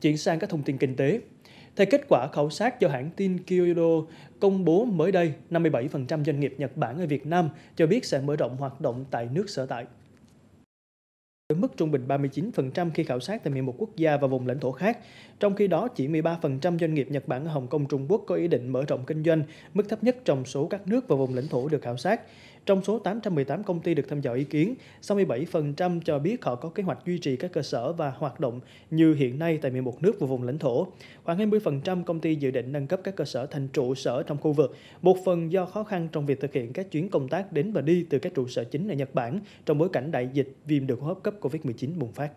Chuyển sang các thông tin kinh tế. Theo kết quả khảo sát do hãng tin Kyodo công bố mới đây, 57% doanh nghiệp Nhật Bản ở Việt Nam cho biết sẽ mở rộng hoạt động tại nước sở tại mức trung bình 39% khi khảo sát tại 11 quốc gia và vùng lãnh thổ khác. Trong khi đó, chỉ 13% doanh nghiệp Nhật Bản ở Hồng Kông Trung Quốc có ý định mở rộng kinh doanh, mức thấp nhất trong số các nước và vùng lãnh thổ được khảo sát. Trong số 818 công ty được tham dò ý kiến, 67% cho biết họ có kế hoạch duy trì các cơ sở và hoạt động như hiện nay tại 11 nước và vùng lãnh thổ. Khoảng 20% công ty dự định nâng cấp các cơ sở thành trụ sở trong khu vực, một phần do khó khăn trong việc thực hiện các chuyến công tác đến và đi từ các trụ sở chính ở Nhật Bản trong bối cảnh đại dịch viêm đường hô hấp cấp Covid-19 bùng phát.